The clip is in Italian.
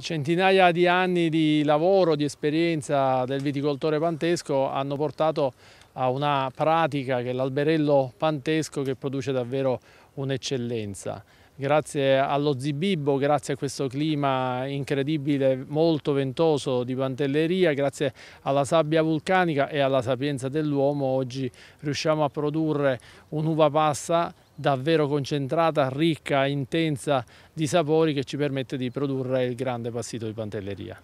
Centinaia di anni di lavoro, di esperienza del viticoltore pantesco hanno portato a una pratica che è l'alberello pantesco che produce davvero un'eccellenza. Grazie allo Zibibbo, grazie a questo clima incredibile, molto ventoso di Pantelleria, grazie alla sabbia vulcanica e alla sapienza dell'uomo oggi riusciamo a produrre un'uva passa davvero concentrata, ricca, intensa di sapori che ci permette di produrre il grande passito di Pantelleria.